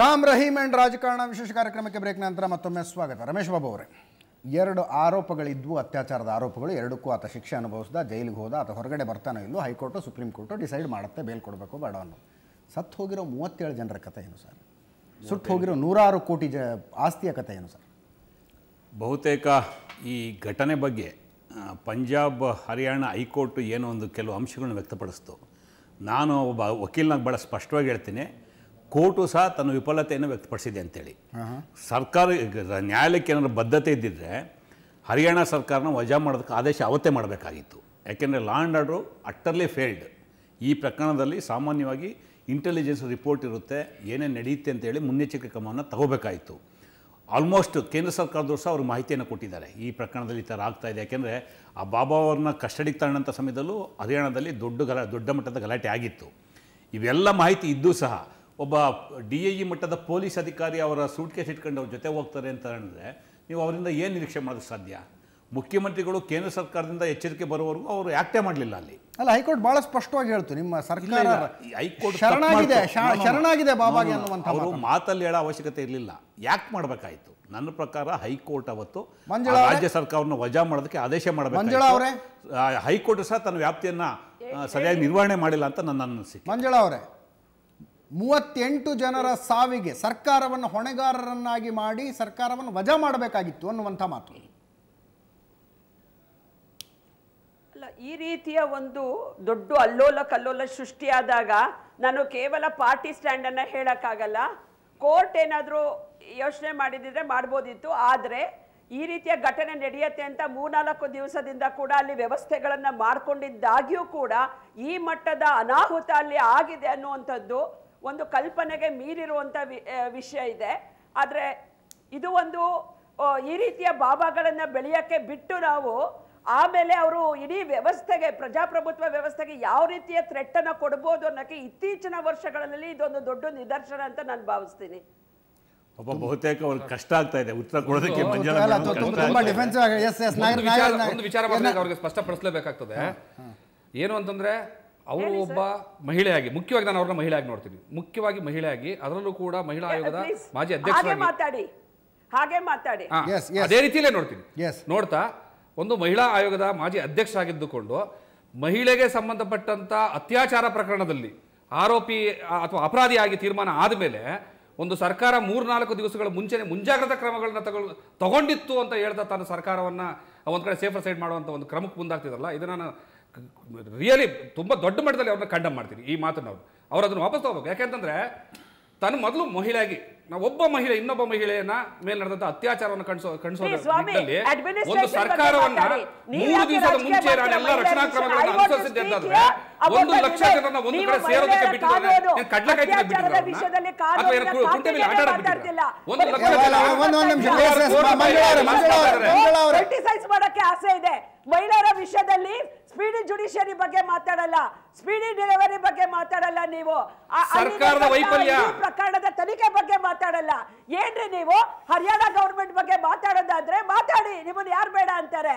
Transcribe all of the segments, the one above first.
Ram Rahim and ರಾಜಕಾರಣ ವಿಶೇಷ ಕಾರ್ಯಕ್ರಮಕ್ಕೆ ಬ್ರೇಕ್ ನಂತರ ಮತ್ತೊಮ್ಮೆ ಸ್ವಾಗತ ರಮೇಶ್ ಬಾಬು ಅವರೇ ಎರಡು ಆರೋಪಗಳಿದ್ದವು ಅತ್ಯಾಚಾರದ ಆರೋಪಗಳು ಎರಡಕ್ಕೂ ಆತ ಶಿಕ್ಷೆ ಅನುಭವಿಸಿದ ಜೈಲಿಗೆ ಹೋದ ಅಥವಾ ಹೊರಗಡೆ ಬರ್ತಾನೋ ಇಲ್ಲೋ ಹೈಕೋರ್ಟು ಸುಪ್ರೀಂ ಕೋರ್ಟು ಡಿಸೈಡ್ ಮಾಡುತ್ತೆ ಬೇಲ್ ಕೊಡಬೇಕು ಬೇಡ ಅನ್ನೋ ಸತ್ತು ಹೋಗಿರೋ ಮೂವತ್ತೇಳು ಜನರ ಕಥೆ ಏನು ಸರ್ ಸುಟ್ಟು ಹೋಗಿರೋ ನೂರಾರು ಕೋಟಿ ಜ ಆಸ್ತಿಯ ಕಥೆ ಏನು ಸರ್ ಬಹುತೇಕ ಈ ಘಟನೆ ಬಗ್ಗೆ ಪಂಜಾಬ್ ಹರಿಯಾಣ ಹೈಕೋರ್ಟ್ ಏನೋ ಒಂದು ಕೆಲವು ಅಂಶಗಳನ್ನು ವ್ಯಕ್ತಪಡಿಸ್ತು ನಾನು ಒಬ್ಬ ವಕೀಲನಾಗಿ ಭಾಳ ಸ್ಪಷ್ಟವಾಗಿ ಹೇಳ್ತೀನಿ ಕೋರ್ಟು ಸಹ ತನ್ನ ವಿಫಲತೆಯನ್ನು ವ್ಯಕ್ತಪಡಿಸಿದೆ ಅಂತೇಳಿ ಸರ್ಕಾರ ನ್ಯಾಯಾಲಯಕ್ಕೆ ಏನಾದ್ರು ಬದ್ಧತೆ ಇದ್ದಿದ್ರೆ ಹರಿಯಾಣ ಸರ್ಕಾರನ ವಜಾ ಮಾಡೋದಕ್ಕೆ ಆದೇಶ ಅವತ್ತೇ ಮಾಡಬೇಕಾಗಿತ್ತು ಯಾಕೆಂದರೆ law and order utterly failed ಈ ಪ್ರಕರಣದಲ್ಲಿ ಸಾಮಾನ್ಯವಾಗಿ ಇಂಟೆಲಿಜೆನ್ಸ್ ರಿಪೋರ್ಟ್ ಇರುತ್ತೆ ಏನೇನು ನಡೆಯುತ್ತೆ ಅಂತೇಳಿ ಮುನ್ನೆಚ್ಚರಿಕೆ ಕ್ರಮವನ್ನು ತಗೋಬೇಕಾಯಿತು ಆಲ್ಮೋಸ್ಟ್ ಕೇಂದ್ರ ಸರ್ಕಾರದವರು ಸಹ ಅವರು ಮಾಹಿತಿಯನ್ನು ಕೊಟ್ಟಿದ್ದಾರೆ ಈ ಪ್ರಕರಣದಲ್ಲಿ ಈ ಥರ ಆಗ್ತಾಯಿದೆ ಯಾಕೆಂದರೆ ಆ ಬಾಬಾ ಅವ್ರನ್ನ ಕಸ್ಟಡಿಗೆ ತಗೊಂಡಂಥ ಸಮಯದಲ್ಲೂ ಹರಿಯಾಣದಲ್ಲಿ ದೊಡ್ಡ ಗಲಾ ದೊಡ್ಡ ಮಟ್ಟದ ಗಲಾಟೆ ಆಗಿತ್ತು ಇವೆಲ್ಲ ಮಾಹಿತಿ ಇದ್ದೂ ಸಹ ಒಬ್ಬ ಡಿ ಎ ಇ ಮಟ್ಟದ ಪೊಲೀಸ್ ಅಧಿಕಾರಿ ಅವರ ಸೂಟ್ ಕೇಸ್ ಇಟ್ಕೊಂಡು ಅವ್ರ ಜೊತೆ ಹೋಗ್ತಾರೆ ಅಂತ ಹೇಳಿದ್ರೆ ನೀವು ಅವರಿಂದ ಏನು ನಿರೀಕ್ಷೆ ಮಾಡೋದು ಸಾಧ್ಯ ಮುಖ್ಯಮಂತ್ರಿಗಳು ಕೇಂದ್ರ ಸರ್ಕಾರದಿಂದ ಎಚ್ಚರಿಕೆ ಬರುವವರೆಗೂ ಅವರು ಆಕ್ಟೇ ಮಾಡಲಿಲ್ಲ ಅಲ್ಲಿ ಅಲ್ಲ ಹೈಕೋರ್ಟ್ ಬಹಳ ಸ್ಪಷ್ಟವಾಗಿ ಹೇಳ್ತು ನಿಮ್ಮ ಸರ್ಕಾರ ಹೈಕೋರ್ಟ್ ಶರಣಾಗಿದೆ ಶರಣಾಗಿದೆ ಬಾಬಾಗೆ ಅನ್ನುವಂಥ ಅವರು ಮಾತಲ್ಲಿ ಹೇಳೋ ಅವಶ್ಯಕತೆ ಇರಲಿಲ್ಲ ಯಾಕೆ ಮಾಡಬೇಕಾಯಿತು ನನ್ನ ಪ್ರಕಾರ ಹೈಕೋರ್ಟ್ ಅವತ್ತು ರಾಜ್ಯ ಸರ್ಕಾರವನ್ನು ವಜಾ ಮಾಡೋದಕ್ಕೆ ಆದೇಶ ಮಾಡಬೇಕು ಹೈಕೋರ್ಟ್ ಸಹ ತನ್ನ ವ್ಯಾಪ್ತಿಯನ್ನ ಸರಿಯಾಗಿ ನಿರ್ವಹಣೆ ಮಾಡಿಲ್ಲ ಅಂತ ನನ್ನ ಅನಿಸಿಕೆ ಮಂಜುಳಾ ಅವರೇ ಮೂವತ್ತೆಂಟು ಜನರ ಸಾವಿಗೆ ಸರ್ಕಾರವನ್ನು ಹೊಣೆಗಾರರನ್ನಾಗಿ ಮಾಡಿ ಸರ್ಕಾರವನ್ನು ವಜಾ ಮಾಡಬೇಕಾಗಿತ್ತು ಅನ್ನುವಂಥ ಮಾತು ಅಲ್ಲ ಈ ರೀತಿಯ ಒಂದು ದೊಡ್ಡ ಅಲ್ಲೋಲ ಕಲ್ಲೋಲ ಸೃಷ್ಟಿಯಾದಾಗ ನಾನು ಕೇವಲ ಪಾರ್ಟಿ ಸ್ಟ್ಯಾಂಡನ್ನು ಹೇಳೋಕ್ಕಾಗಲ್ಲ ಕೋರ್ಟ್ ಏನಾದರೂ ಯೋಚನೆ ಮಾಡಿದಿದ್ರೆ ಮಾಡ್ಬೋದಿತ್ತು ಆದರೆ ಈ ರೀತಿಯ ಘಟನೆ ನಡೆಯುತ್ತೆ ಅಂತ ಮೂರ್ನಾಲ್ಕು ದಿವಸದಿಂದ ಕೂಡ ಅಲ್ಲಿ ವ್ಯವಸ್ಥೆಗಳನ್ನು ಮಾಡಿಕೊಂಡಿದ್ದಾಗ್ಯೂ ಕೂಡ ಈ ಮಟ್ಟದ ಅನಾಹುತ ಅಲ್ಲಿ ಆಗಿದೆ ಅನ್ನುವಂಥದ್ದು ಒಂದು ಕಲ್ಪನೆಗೆ ಮೀರಿರುವಂಥ ವಿಷಯ ಇದೆ ಆದರೆ ಇದು ಒಂದು ಈ ರೀತಿಯ ಬಾಬಾಗಳನ್ನು ಬೆಳೆಯೋಕ್ಕೆ ಬಿಟ್ಟು ನಾವು ಆಮೇಲೆ ಅವರು ಇಡೀ ವ್ಯವಸ್ಥೆಗೆ ಪ್ರಜಾಪ್ರಭುತ್ವ ವ್ಯವಸ್ಥೆಗೆ ಯಾವ ರೀತಿಯ ಥ್ರೆಟ್ಟನ್ನು ಕೊಡ್ಬೋದು ಅನ್ನೋಕ್ಕೆ ಇತ್ತೀಚಿನ ವರ್ಷಗಳಲ್ಲಿ ಇದೊಂದು ದೊಡ್ಡ ನಿದರ್ಶನ ಅಂತ ನಾನು ಭಾವಿಸ್ತೀನಿ ಒಬ್ಬ ಬಹುತೇಕ ಅವ್ರಿಗೆ ಕಷ್ಟ ಆಗ್ತಾ ಇದೆ ಉತ್ತರ ಕೊಡೋದಕ್ಕೆ ವಿಚಾರ ಅವ್ರಿಗೆ ಸ್ಪಷ್ಟಪಡಿಸಲೇಬೇಕಾಗ್ತದೆ ಏನು ಅಂತಂದ್ರೆ ಅವರು ಒಬ್ಬ ಮಹಿಳೆಯಾಗಿ ಮುಖ್ಯವಾಗಿ ನಾನು ಅವ್ರನ್ನ ಮಹಿಳೆಯಾಗಿ ನೋಡ್ತೀನಿ ಮುಖ್ಯವಾಗಿ ಮಹಿಳೆಯಾಗಿ ಅದರಲ್ಲೂ ಕೂಡ ಮಹಿಳಾ ಆಯೋಗದ ಮಾಜಿ ಅಧ್ಯಕ್ಷ ಮಾತಾಡಿ ಹಾಗೆ ಅದೇ ರೀತಿಯಲ್ಲೇ ನೋಡ್ತೀನಿ ನೋಡ್ತಾ ಒಂದು ಮಹಿಳಾ ಆಯೋಗದ ಮಾಜಿ ಅಧ್ಯಕ್ಷ ಆಗಿದ್ದುಕೊಂಡು ಮಹಿಳೆಗೆ ಸಂಬಂಧಪಟ್ಟಂತ ಅತ್ಯಾಚಾರ ಪ್ರಕರಣದಲ್ಲಿ ಆರೋಪಿ ಅಥವಾ ಅಪರಾಧಿಯಾಗಿ ತೀರ್ಮಾನ ಆದಮೇಲೆ ಒಂದು ಸರ್ಕಾರ ಮೂರ್ನಾಲ್ಕು ದಿವಸಗಳ ಮುಂಚೆನೆ ಮುಂಜಾಗ್ರತಾ ಕ್ರಮಗಳನ್ನ ತಗೊಳ್ ತಗೊಂಡಿತ್ತು ಅಂತ ಹೇಳ್ತಾ ತನ್ನ ಸರ್ಕಾರವನ್ನ ಒಂದ್ ಕಡೆ ಸೇಫರ್ ಸೈಡ್ ಮಾಡುವಂತ ಒಂದು ಕ್ರಮಕ್ಕೆ ಮುಂದಾಗ್ತಿದಲ್ಲ ಇದನ್ನ ರಿಯಲಿ ತುಂಬ ದೊಡ್ಡ ಮಟ್ಟದಲ್ಲಿ ಅವ್ರನ್ನ ಕಂಡಮ್ ಮಾಡ್ತೀನಿ ಈ ಮಾತನ್ನು ಅವರು ಅವ್ರು ಅದನ್ನು ವಾಪಸ್ ತಗೋಬೇಕು ಯಾಕೆಂತಂದರೆ ತನ್ನ ಮೊದಲು ಮಹಿಳೆಯಾಗಿ ನಾವು ಒಬ್ಬ ಮಹಿಳೆ ಇನ್ನೊಬ್ಬ ಮಹಿಳೆಯನ್ನ ಮೇಲೆ ನಡೆದಂತ ಅತ್ಯಾಚಾರವನ್ನು ಕಣಿಸೋ ಕಣಿಸೋದ್ರಲ್ಲಿ ಒಂದು ಸರ್ಕಾರವನ್ನ ಮೂರು ದಿವಸದ ಮುಂಚೆ ಎಲ್ಲಾ ರಕ್ಷಣಾ ಕ್ರಮಗಳನ್ನು ಅನುಸರಿಸಿದ್ದೆ ಅಂತಂದ್ರೆ ಒಂದು ಲಕ್ಷ ಜನರನ್ನ ಒಂದು ಕಡೆ ಸೇರೋದಕ್ಕೆ ಬಿಟ್ಟಿದ್ದಾರೆ ಕಡ್ಲೆಕಾಯಿ ತಿನ್ನಕ್ಕೆ ಬಿಟ್ಟಿದ್ದಾರೆ ಅಥವಾ ಏನು ಕುಂಟೆ ಮೇಲೆ ಆಟ ಆಡಕ್ಕೆ ಬಿಟ್ಟಿದ್ದಾರೆ ಒಂದು ಲಕ್ಷ ಜನ ಮಂಗಳವಾರ ಮಂಗಳವಾರ ಕ್ರಿಟಿಸೈಸ್ ಮಾಡೋಕೆ ಆಸೆ ಇದೆ ಮಹಿಳೆಯರ ವಿಷಯದಲ್ಲಿ ಸ್ಪೀಡಿ ಜುಡಿಷಿಯರಿ ಬಗ್ಗೆ ಮಾತಾಡಲ್ಲ ಸ್ಪೀಡಿ ಡೆಲಿವರಿ ಬಗ್ಗೆ ಮಾತಾಡಲ್ಲ ನೀವು ಪ್ರಕರಣದ ತನಿಖೆ ಬಗ್ಗೆ ಮಾತಾಡಲ್ಲ ಏನ್ರಿ ನೀವು ಹರಿಯಾಣ ಗೌರ್ಮೆಂಟ್ ಬಗ್ಗೆ ಮಾತಾಡೋದಾದ್ರೆ ಮಾತಾಡಿ ನಿಮ್ಮನ್ನ ಯಾರು ಬೇಡ ಅಂತಾರೆ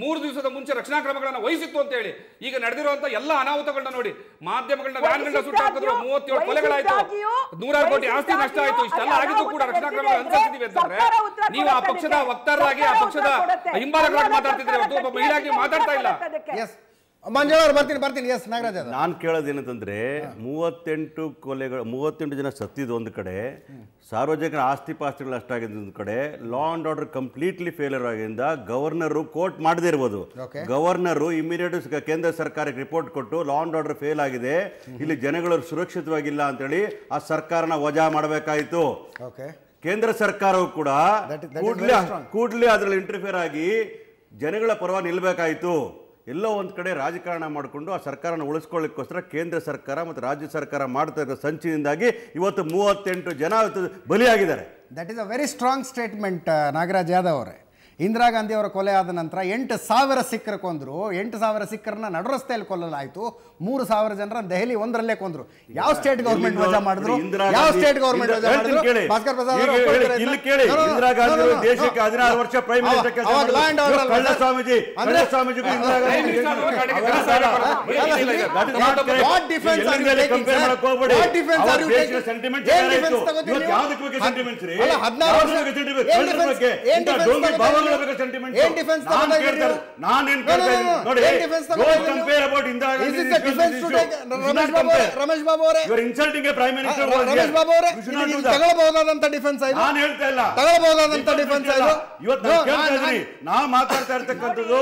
ಮೂರು ದಿವಸದ ಮುಂಚೆ ರಕ್ಷಣಾ ಕ್ರಮಗಳನ್ನು ವಹಿಸಿತ್ತು ಅಂತ ಹೇಳಿ ಈಗ ನಡೆದಿರುವಂತಹ ಎಲ್ಲ ಅನಾಹುತಗಳನ್ನ ನೋಡಿ ಮಾಧ್ಯಮಗಳನ್ನ ವ್ಯಾನ್ಗಳನ್ನ ಸುಟ್ಟು ಹಾಕಿದ್ರು ಮೂವತ್ತೇಳು ಕೊಲೆಗಳಾಯ್ತು ನೂರಾರು ಕೋಟಿ ಆಸ್ತಿ ನಷ್ಟ ಆಯ್ತು ಇಷ್ಟೆಲ್ಲ ಆಗಿದ್ದು ಕೂಡ ರಕ್ಷಣಾ ಕ್ರಮಗಳು ಅನುಸರಿಸಿದೀವಿ ಅಂತಂದ್ರೆ ನೀವು ಆ ಪಕ್ಷದ ವಕ್ತಾರರಾಗಿ ಆ ಪಕ್ಷದ ಹಿಂಬಾಲಕರಾಗಿ ಮಾತಾಡ್ತಿದ್ರೆ ಒಬ್ಬ ಮಹಿಳೆಯಾಗಿ ಮಾತಾಡ್ತಾ ಇಲ್ಲ ಮಂಜುಳವ್ರು ಬರ್ತೀನಿ ಬರ್ತೀನಿ ಎಸ್ ನಾಗರಾಜ್ ನಾನು ಕೇಳೋದು ಮೂವತ್ತೆಂಟು ಕೊಲೆಗಳು ಮೂವತ್ತೆಂಟು ಜನ ಸತ್ತಿದ್ದು ಒಂದು ಕಡೆ ಸಾರ್ವಜನಿಕರ ಆಸ್ತಿ ಪಾಸ್ತಿಗಳು ಅಷ್ಟಾಗಿದ್ದು ಒಂದು ಕಡೆ law and order completely failure ಆಗಿಂದ ಗವರ್ನರು ಕೋರ್ಟ್ ಮಾಡದೇ ಇರ್ಬೋದು ಗವರ್ನರು ಇಮಿಡಿಯೇಟ್ ಕೇಂದ್ರ ಸರ್ಕಾರಕ್ಕೆ ರಿಪೋರ್ಟ್ ಕೊಟ್ಟು ಲಾ ಅಂಡ್ ಆರ್ಡರ್ ಫೇಲ್ ಆಗಿದೆ ಇಲ್ಲಿ ಜನಗಳು ಸುರಕ್ಷಿತವಾಗಿಲ್ಲ ಅಂತೇಳಿ ಆ ಸರ್ಕಾರನ ವಜಾ ಮಾಡಬೇಕಾಯಿತು ಕೇಂದ್ರ ಸರ್ಕಾರವು ಕೂಡ ಕೂಡಲೇ ಕೂಡಲೇ ಅದರಲ್ಲಿ ಇಂಟರ್ಫಿಯರ್ ಆಗಿ ಜನಗಳ ಪರವಾಗಿ ನಿಲ್ಲಬೇಕಾಯಿತು ಎಲ್ಲೋ ಒಂದು ಕಡೆ ರಾಜಕಾರಣ ಮಾಡಿಕೊಂಡು ಆ ಸರ್ಕಾರನ ಉಳಿಸ್ಕೊಳ್ಳಿಕ್ಕೋಸ್ಕರ ಕೇಂದ್ರ ಸರ್ಕಾರ ಮತ್ತು ರಾಜ್ಯ ಸರ್ಕಾರ ಮಾಡ್ತಾ ಇರೋ ಸಂಚಿನಿಂದಾಗಿ ಇವತ್ತು ಮೂವತ್ತೆಂಟು ಜನ ಬಲಿಯಾಗಿದ್ದಾರೆ that is a very strong statement Nagaraj Yadav ಅವರೇ ಇಂದಿರಾ ಗಾಂಧಿ ಅವರ ಕೊಲೆ ಆದ ನಂತರ ಎಂಟು ಸಾವಿರ ಸಿಕ್ಕರು ಕೊಂದರು ಎಂಟು ಸಾವಿರ ಸಿಖ್ರನ್ನ ನಡು ಕೊಲ್ಲಲಾಯಿತು ಮೂರು ಸಾವಿರ ಜನರ ದೆಹಲಿ ಒಂದರಲ್ಲೇ ಕೊಂದರು ಯಾವ ಸ್ಟೇಟ್ ಗೌರ್ಮೆಂಟ್ ವಜಾ ಮಾಡಿದ್ರು ಯಾವ ಸ್ಟೇಟ್ ಗೌರ್ಮೆಂಟ್ ಭಾಸ್ಕರ್ ಪ್ರಸಾದ್ ಇಲ್ಲಿ ವರ್ಷ prime Ramesh Babu insulting prime minister defence ಮಾತಾಡ್ತಾ ಇರ್ತಕ್ಕಂಥದ್ದು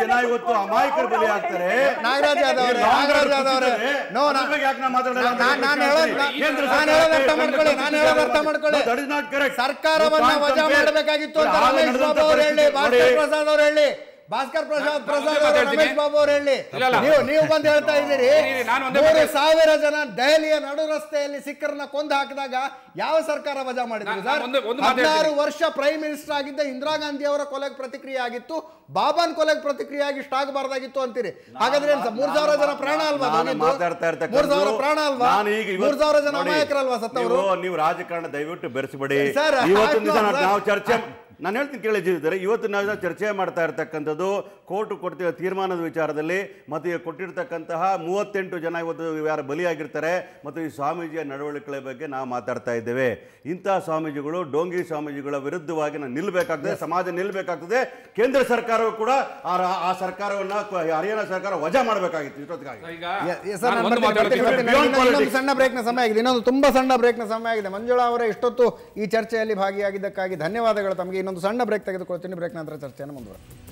ಜನ ಇವತ್ತು ಆಗ್ತಾರೆ ನಾಗರಾಜ್ ನಾಗರಾಜ್ ಅರ್ಥ ಸರ್ಕಾರವನ್ನ ವಜಾ ಮಾಡಬೇಕಾಗಿತ್ತು ಪ್ರಸಾದ್ ಅವ್ರು ಹೇಳಿ ಭಾಸ್ಕರ್ ಪ್ರಸಾದ್ ಪ್ರಸಾದ್ ಅವರು ರಮೇಶ್ ಬಾಬು ಅವರು ಹೇಳಿ ನೀವು ನೀವು ಬಂದು ಹೇಳ್ತಾ ಇದ್ದೀರಿ ಮೂರು ಸಾವಿರ ಜನ ದೆಹಲಿಯ ನಡು ರಸ್ತೆಯಲ್ಲಿ ಸಿಕ್ಕರನ್ನ ಕೊಂದು ಹಾಕಿದಾಗ ಯಾವ ಸರ್ಕಾರ ವಜಾ ಮಾಡಿದ್ರು ಸರ್ ಹದಿನಾರು ವರ್ಷ ಪ್ರೈಮ್ ಮಿನಿಸ್ಟರ್ ಆಗಿದ್ದ ಇಂದಿರಾ ಗಾಂಧಿ ಅವರ ಕೊಲೆಗೆ ಪ್ರತಿಕ್ರಿಯೆ ಆಗಿತ್ತು ಬಾಬಾನ್ ಕೊಲೆಗೆ ಪ್ರತಿಕ್ರಿಯೆ ಆಗಿ ಸ್ಟಾಕ್ ಬಾರದಾಗಿತ್ತು ಅಂತೀರಿ ಹಾಗಾದ್ರೆ ಮೂರ್ ಸಾವಿರ ಜನ ಪ್ರಾಣ ಅಲ್ವಾ ಮೂರ್ ಸಾವಿರ ಪ್ರಾಣ ಅಲ್ವಾ ಮೂರ್ ಸಾವಿರ ಜನ ನಾಯಕರಲ್ವಾ ಸತ್ತವರು ನೀವು ರಾಜಕಾರಣ ದಯವಿಟ್ಟು ಬೆರೆಸಬೇಡಿ ಸರ್ ನಾವು ಚರ್ಚೆ ನಾನು ಹೇಳ್ತೀನಿ ಜೀವಿದ್ದಾರೆ ಇವತ್ತು ನಾವು ಚರ್ಚೆ ಮಾಡ್ತಾ ಇರತಕ್ಕಂಥದ್ದು ಕೋರ್ಟ್ ಕೊಡ್ತಿರೋ ತೀರ್ಮಾನದ ವಿಚಾರದಲ್ಲಿ ಮತ್ತು ಕೊಟ್ಟಿರ್ತಕ್ಕಂತಹ ಮೂವತ್ತೆಂಟು ಜನ ಇವತ್ತು ಯಾರು ಬಲಿಯಾಗಿರ್ತಾರೆ ಮತ್ತು ಈ ಸ್ವಾಮೀಜಿಯ ನಡವಳಿಕೆಗಳ ಬಗ್ಗೆ ನಾವು ಮಾತಾಡ್ತಾ ಇದ್ದೇವೆ ಇಂತಹ ಸ್ವಾಮೀಜಿಗಳು ಡೋಂಗಿ ಸ್ವಾಮೀಜಿಗಳ ವಿರುದ್ಧವಾಗಿ ನಾವು ನಿಲ್ಲಬೇಕಾಗ್ತದೆ ಸಮಾಜ ನಿಲ್ಲಬೇಕಾಗ್ತದೆ ಕೇಂದ್ರ ಸರ್ಕಾರವು ಕೂಡ ಆ ಸರ್ಕಾರವನ್ನು ಹರಿಯಾಣ ಸರ್ಕಾರ ವಜಾ ಮಾಡಬೇಕಾಗಿತ್ತು ಇಷ್ಟೊತ್ತಿಗಾಗಿ ಸಣ್ಣ ಬ್ರೇಕ್ನ ಸಮಯ ಆಗಿದೆ ಇನ್ನೊಂದು ತುಂಬಾ ಸಣ್ಣ ಬ್ರೇಕ್ನ ಸಮಯ ಆಗಿದೆ ಮಂಜುಳಾ ಅವರ ಇಷ್ಟೊತ್ತು ಈ ಚರ್ಚೆಯಲ್ಲಿ ಭಾಗಿಯಾಗಿದ್ದಕ್ಕಾಗಿ ಧನ್ಯವಾದಗಳು ತಮಗೆ ಇನ್ನೊಂದು ಸಣ್ಣ ಬ್ರೇಕ್ ತೆಗೆದುಕೊಳ್ತೀನಿ ಬ್ರೇಕ್ ನಂತರ ಚರ್ಚೆಯನ್ನು ಮುಂದುವರೆ